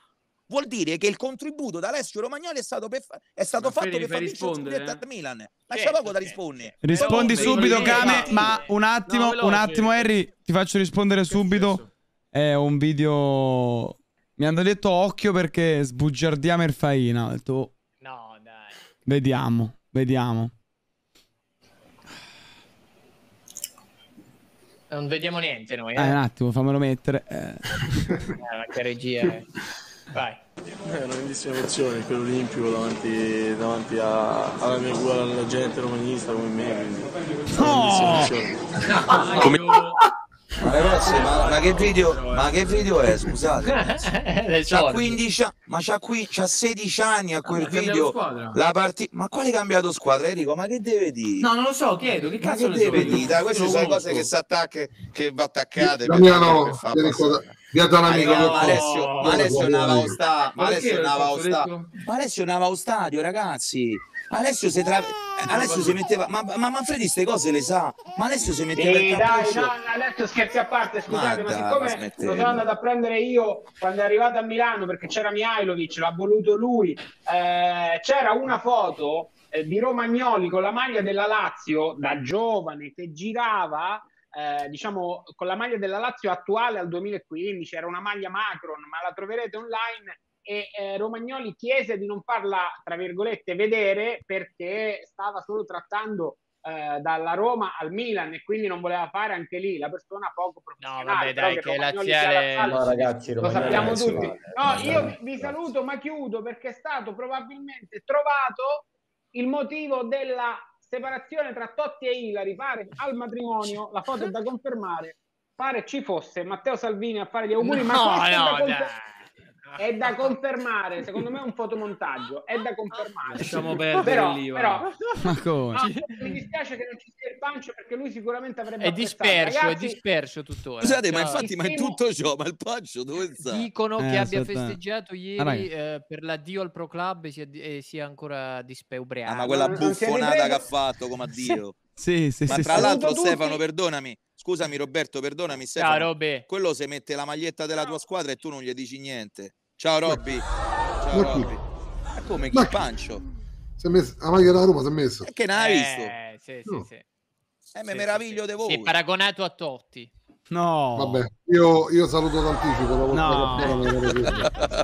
vuol dire che il contributo da Alessio Romagnoli è stato, per, è stato fatto per, per Fabrizio Giulietta eh? a Milan. Lascia certo, poco da certo, rispondere. Certo. Rispondi subito, Came, ma un attimo, un attimo, Harry, ti faccio rispondere subito. È un video... Mi hanno detto occhio perché sbugiardiamo Erfaina. Ho detto... No, dai. Vediamo, vediamo. Non vediamo niente noi. Eh, eh un attimo, fammelo mettere. Eh. eh che regia. Vai. È eh, una grandissima emozione, quello olimpico davanti, davanti a, alla mia alla gente romanista come me. Quindi. No! Come... Ma ragazzi, ma, ma, che video, ma che video è? Scusate, c'ha 15 anni, ma c'ha, qui, c'ha 16 anni a quel video. La partita, ma quale cambiato squadra? Enrico, ma che deve dire? No, non lo so, chiedo. Che cazzo ma che deve so dire? Dai, queste sono cose che si attaccano, che va attaccate. Damiano, via da un amico. No, Alessio, Alessio andava a stadio. Alessio andava stadio, ragazzi. Alessio si tra... Alessio si metteva. Ma, ma Manfredi queste cose le sa. Ma Alessio si metteva. Sì, dai, cappuccio. no, Alessio scherzi a parte, scusate, ma, ma siccome lo sono andato a prendere io quando è arrivato a Milano perché c'era Mihailovic, l'ha voluto lui. Eh, c'era una foto eh, di Romagnoli con la maglia della Lazio da giovane che girava. Eh, diciamo con la maglia della Lazio attuale al 2015 era una maglia Macron ma la troverete online e eh, Romagnoli chiese di non farla, tra virgolette, vedere perché stava solo trattando eh, dalla Roma al Milan e quindi non voleva fare anche lì la persona poco professionale. No, vabbè, dai, che laziale... no, ragazzi, lo sappiamo tutti. Vale. No, eh, io vi Grazie. saluto ma chiudo perché è stato probabilmente trovato il motivo della separazione tra Totti e Ilari, pare al matrimonio, la foto è da confermare, pare ci fosse Matteo Salvini a fare gli auguri, no, ma questo, no, è, confer- è da confermare. Secondo me è un fotomontaggio. È da confermare. Lasciamo perdere però, lì, però, no, mi dispiace che non ci sia il pancio perché lui sicuramente avrebbe. È disperso, Ragazzi, è disperso tuttora. Scusate, ma infatti, ma è tutto ciò, ma il pancio dove sta? Dicono eh, che abbia festeggiato ah, ieri eh, per l'addio al Pro Club e sia, eh, sia ancora dispe Ah, ma quella buffonata che ha fatto come addio. Sì, sì, Ma sì, tra sì, l'altro, Stefano, tutti. perdonami. Scusami, Roberto, perdonami. Stefano, Ciao, Robby. Quello se mette la maglietta della tua squadra e tu non gli dici niente. Ciao, Robby. Ciao, Ma Robby. Ma come chi? Pancio? Si è messo, la maglia della Roma si è messa. Eh, che ne hai eh, visto? Sì, no. sì, eh, sì. Eh, mi meraviglio sì. di voi. Si è paragonato a Totti. No. Vabbè, io, io saluto d'anticipo. no. no,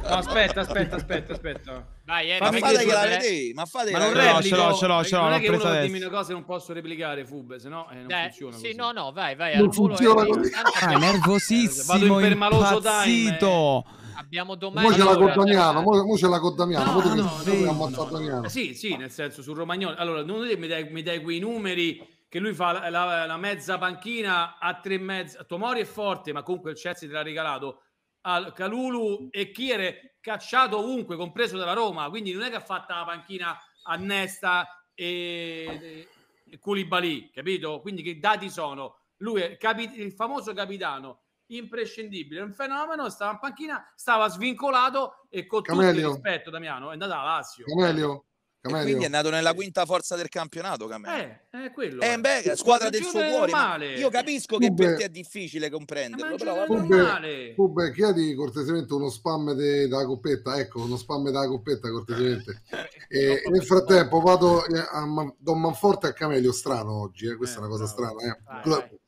aspetta, aspetta, aspetta, aspetta. Dai, eh, ma, ma fate che la eh. vedi, ma fate ma non replico, ce l'ho, ce l'ho, ce l'ho. Non è che uno dimmi una cosa e non posso replicare, Fub, se no eh, non Dai, eh, funziona. Sì, no, no, vai, vai. Non funziona così. Ah, nervosissimo, Vado in permaloso impazzito. Eh. Abbiamo domani. Poi c'è la Cordaniano, allora, mo c'è la Cordaniano. No, no, no, no, no. Sì, sì, nel senso sul Romagnolo. Allora, non mi dai, mi dai quei numeri che lui fa la, la, la mezza panchina a tre mezzi. Tomori è forte, ma comunque il Chelsea te l'ha regalato. Al Calulu e Chiere cacciato ovunque, compreso dalla Roma. Quindi non è che ha fatto la panchina a Nesta e, e Koulibaly, capito? Quindi che dati sono? Lui è il, capi- il famoso capitano imprescindibile, un fenomeno, stava in panchina, stava svincolato e con Camelio. tutto il rispetto Damiano è andato a Lazio. Camelio. Camelio. quindi è nato nella quinta forza del campionato. Camelio. Eh, è eh, quello. Eh, beh, squadra del suo cuore. Io capisco Pube. che per te è difficile comprenderlo. Però Pube, Pube, chiedi cortesemente uno spam de, della coppetta. Ecco, uno spam della coppetta, cortesemente. e, nel frattempo vado eh, a Man, Don Manforte a Camelio. Strano oggi, eh? questa eh, è una cosa bravo. strana. Eh. Vai, vai.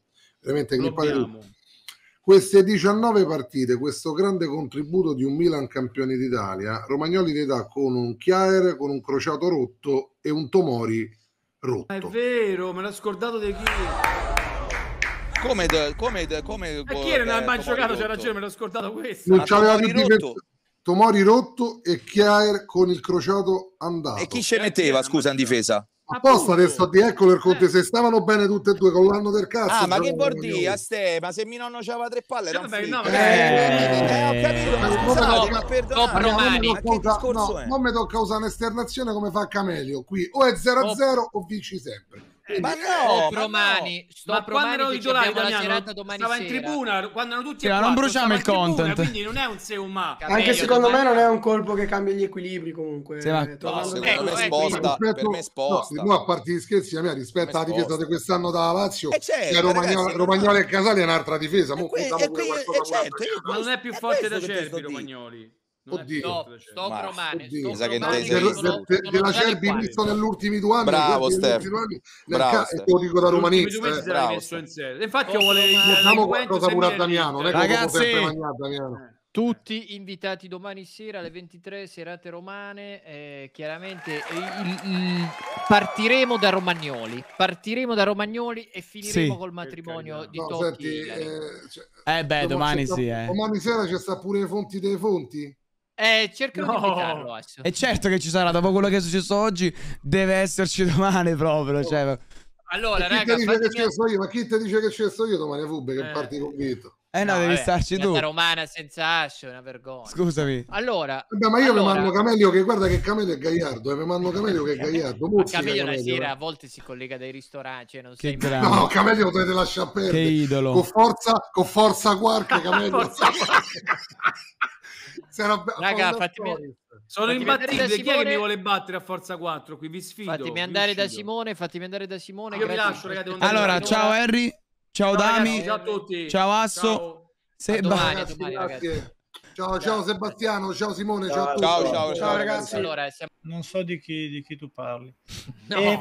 Veramente, che queste 19 partite, questo grande contributo di un Milan campione d'Italia, Romagnoli ne dà con un Chiaer, con un crociato rotto e un Tomori rotto. È vero, me l'ho scordato di chi come de, come de, come a chi era mai giocato c'era ragione me l'ho scordato questo non c'aveva più difetto Tomori rotto e Chiaer con il crociato andato e chi ce metteva scusa in difesa apposta adesso a di eccolo il Conte eh. se stavano bene tutte e due con l'anno del cazzo ah ma che vuol dire a ste ma se mio nonno c'aveva tre palle sì, vabbè, no, eh, eh, eh, eh, ho capito ma scusate ma perdonate ma che discorso no, è non mi tocca usare un'esternazione come fa Camelio qui o è 0-0 o vinci sempre eh, ma eh, no, oh, eh, Promani, sto ma Promani quando idolari, Damiano, domani stava sera. in tribuna, quando erano tutti sì, non bruciamo il content. quindi non è un se un ma. Anche secondo domani... me non è un colpo che cambia gli equilibri comunque. Sì, ma... no, secondo me sposta, per me sposta. No, a parte gli scherzi, a me rispetto alla difesa di quest'anno da Lazio, eh certo, Romagnoli e Casali è un'altra difesa, certo, ma non è più forte da Cervi Romagnoli. Cioè, oddio, sto ma, sono, sono, della Cerbi visto negli ultimi due anni bravo Stefano bravo ca- lo dico da romanista eh. bravo, messo in eh, infatti oh, io volevo diciamo qualcosa pure a Damiano tutti invitati domani sera alle 23 serate romane eh, chiaramente il, il, partiremo da Romagnoli partiremo da Romagnoli e finiremo sì. col matrimonio di no, Totti senti, eh, cioè, eh beh domani, sì eh. domani sera ci sta pure le fonti delle fonti eh, cercherò no. di evitarlo, Asso. E certo che ci sarà, dopo quello che è successo oggi, deve esserci domani proprio, oh. cioè... Allora, ma chi raga, dice che so io, ma chi ti dice che c'è so io domani a Fubbe che eh. parti convinto? Eh no, no devi vabbè, starci tu. Una romana senza ascio, una vergogna. Scusami. Allora, Vabbè, ma io allora... mi mando Camelio che guarda che Camelio è gagliardo, e eh, mi mando Camelio che è gagliardo. Muzzica, Camelio la sera eh. a volte si collega dai ristoranti, cioè non che sei No, Camelio potete lasciare perdere. Che idolo. Con forza, con forza quark Camelio. forza quark. Sarà Raga, fatemi... Sono fatemi imbattibile. Simone... Chi è che mi vuole battere a Forza 4? Qui vi sfido. Fatemi andare da Simone, fatemi andare da Simone. Io vi lascio, ragazzi. Allora, ciao Harry. Ciao, ciao Dami. Ragazzi, ciao a tutti. Ciao Asso. Ciao. Domani, domani, ragazzi. Ciao, ciao Sebastiano, ciao Simone, ciao, ciao a tutti. Ciao, ciao, ciao ragazzi. Allora, siamo... Non so di chi, di chi tu parli. No. E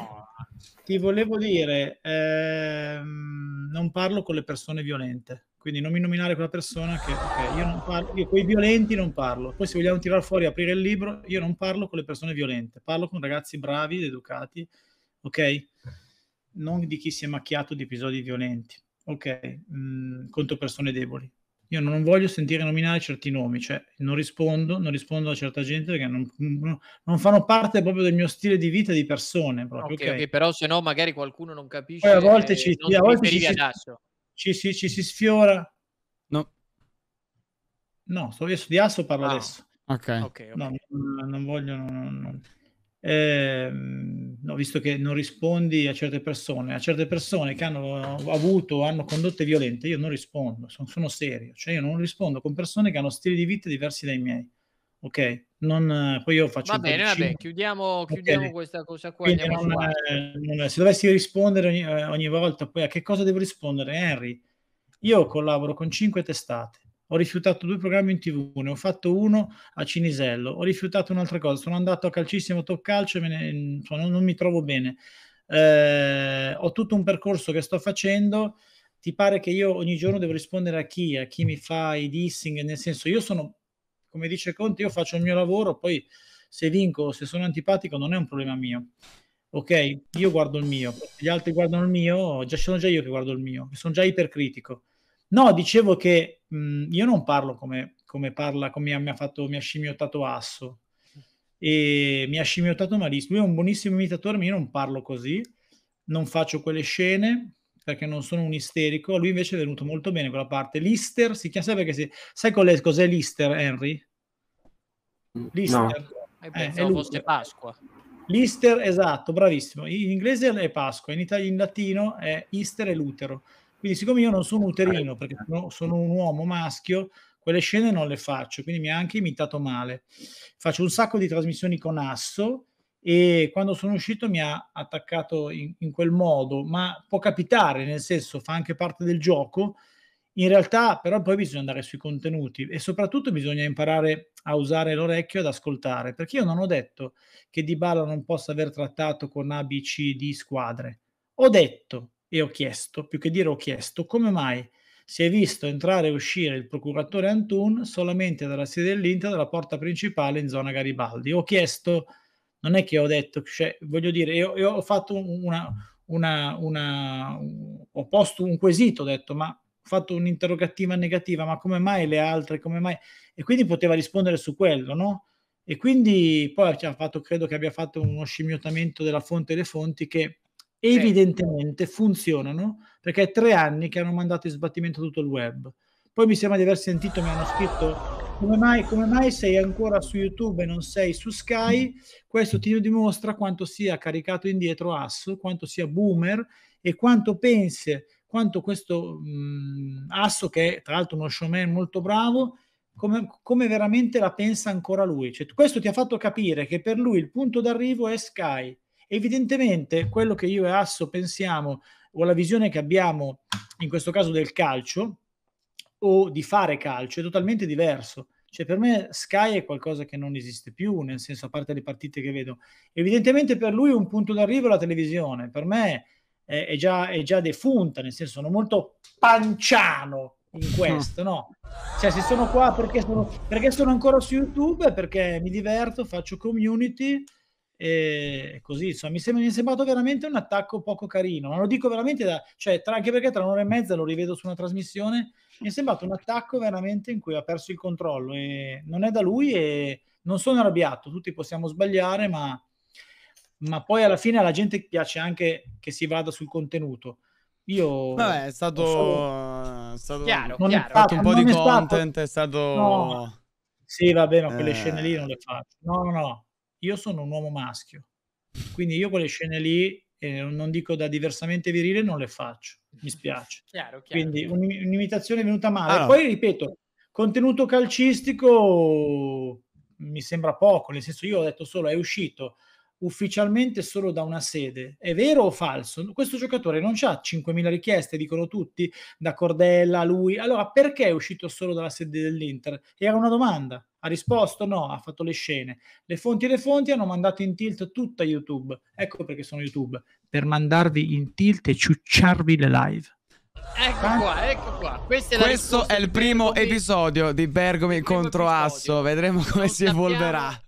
ti volevo dire, ehm, non parlo con le persone violente. Quindi non mi nominare quella persona che okay, io non parlo, io con i violenti non parlo. Poi se vogliamo tirare fuori, aprire il libro, io non parlo con le persone violente, parlo con ragazzi bravi, educati, ok? Non di chi si è macchiato di episodi violenti, ok? Mm, contro persone deboli. Io non voglio sentire nominare certi nomi, cioè non rispondo, non rispondo a certa gente perché non, non fanno parte proprio del mio stile di vita di persone. Proprio, okay, okay. okay però se no magari qualcuno non capisce. Poi a volte ci, a volte ci, si, ci si, ci si sfiora? No. No, sto, io di Asso parlo ah, adesso. Ok. okay, okay. No, non, non voglio... Non, non. Eh, no, visto che non rispondi a certe persone, a certe persone che hanno avuto o hanno condotte violente, io non rispondo, sono, sono serio, cioè io non rispondo con persone che hanno stili di vita diversi dai miei ok? Non, poi io faccio... Va bene, va bene, chiudiamo, chiudiamo okay. questa cosa qua. Non, eh, non, se dovessi rispondere ogni, eh, ogni, volta, poi a che cosa devo rispondere? Henry, io collaboro con cinque testate, ho rifiutato due programmi in tv, ne ho fatto uno a Cinisello, ho rifiutato un'altra cosa, sono andato a calcissimo top calcio e ne, non, non, mi trovo bene. Eh, ho tutto un percorso che sto facendo ti pare che io ogni giorno devo rispondere a chi, a chi mi fa i dissing, nel senso io sono come dice Conte, io faccio il mio lavoro, poi se vinco, se sono antipatico, non è un problema mio. Ok, io guardo il mio, gli altri guardano il mio, già, sono già io che guardo il mio, sono già ipercritico. No, dicevo che mh, mm, io non parlo come, come parla, come mi ha, fatto, mi ha scimmiottato Asso e mi ha scimmiottato malissimo. Lui è un buonissimo imitatore, ma io non parlo così, non faccio quelle scene, perché non sono un isterico. Lui invece è venuto molto bene quella parte. Lister si chiama, sai perché si... Sai cos'è, cos'è Lister, Henry? Lister. No. Eh, fosse Pasqua. Lister, esatto, bravissimo. In inglese è Pasqua, in, Italia, in latino è Easter e Lutero. Quindi siccome io non sono uterino, ah. perché sono, sono un uomo maschio, quelle scene non le faccio, quindi mi ha anche imitato male. Faccio un sacco di trasmissioni con Asso, e quando sono uscito mi ha attaccato in, in, quel modo, ma può capitare, nel senso fa anche parte del gioco in realtà però poi bisogna andare sui contenuti e soprattutto bisogna imparare a usare l'orecchio ad ascoltare, perché io non ho detto che Dybala non possa aver trattato con A, B, squadre. Ho detto e ho chiesto, più che dire ho chiesto, come mai si è visto entrare e uscire il procuratore Antun solamente dalla sede dell'Inter, dalla porta principale in zona Garibaldi. Ho chiesto, non è che ho detto, cioè, voglio dire, io, io ho fatto una, una, una, ho posto un quesito, ho detto, ma fatto un'interrogativa negativa, ma come mai le altre, come mai? E quindi poteva rispondere su quello, no? E quindi poi ci ha fatto, credo che abbia fatto uno scimmiotamento della fonte e le fonti che evidentemente funzionano, perché è tre anni che hanno mandato in sbattimento tutto il web. Poi mi sembra di aver sentito, mi hanno scritto come mai, come mai, sei ancora su YouTube e non sei su Sky? Questo ti dimostra quanto sia caricato indietro Asso, quanto sia boomer e quanto pensi quanto questo mh, mm, Asso, che è tra l'altro uno showman molto bravo, come, come, veramente la pensa ancora lui. Cioè, questo ti ha fatto capire che per lui il punto d'arrivo è Sky. Evidentemente quello che io e Asso pensiamo o la visione che abbiamo in questo caso del calcio o di fare calcio è totalmente diverso. Cioè, per me Sky è qualcosa che non esiste più, nel senso a parte le partite che vedo. Evidentemente per lui un punto d'arrivo è la televisione, per me è, è, già, è già defunta, nel senso sono molto panciano in mm. questo, no? Cioè, se sono qua perché sono, perché sono ancora su YouTube, perché mi diverto, faccio community e così, insomma, mi, sembra, mi è sembrato veramente un attacco poco carino, ma lo dico veramente, da, cioè, tra, anche perché tra un'ora e mezza lo rivedo su una trasmissione, mi è sembrato un attacco veramente in cui ha perso il controllo e non è da lui e non sono arrabbiato, tutti possiamo sbagliare, ma ma poi alla fine alla gente piace anche che si vada sul contenuto. Io Vabbè, è stato, so, è stato chiaro, non chiaro. È fatto un po' di è content, stato... è stato no. Sì, vabbè, ma quelle eh... scene lì non le faccio. No, no, no. Io sono un uomo maschio. Quindi io quelle scene lì eh, non dico da diversamente virile non le faccio. Mi spiace. Chiaro, chiaro. Quindi un'imitazione è venuta male. Ah, Poi ripeto, contenuto calcistico mi sembra poco, nel senso io ho detto solo è uscito ufficialmente solo da una sede. È vero o falso? Questo giocatore non ha 5.000 richieste, dicono tutti, da Cordella, lui. Allora perché è uscito solo dalla sede dell'Inter? Era una domanda. Ha risposto no, ha fatto le scene. Le fonti e le fonti hanno mandato in tilt tutta YouTube. Ecco perché sono YouTube, per mandarvi in tilt e ciucciarvi le live. Ecco eh? qua, ecco qua. Questa è Questo è il primo episodio di Bergomi contro episodio. Asso. Vedremo come non si sappiamo, evolverà.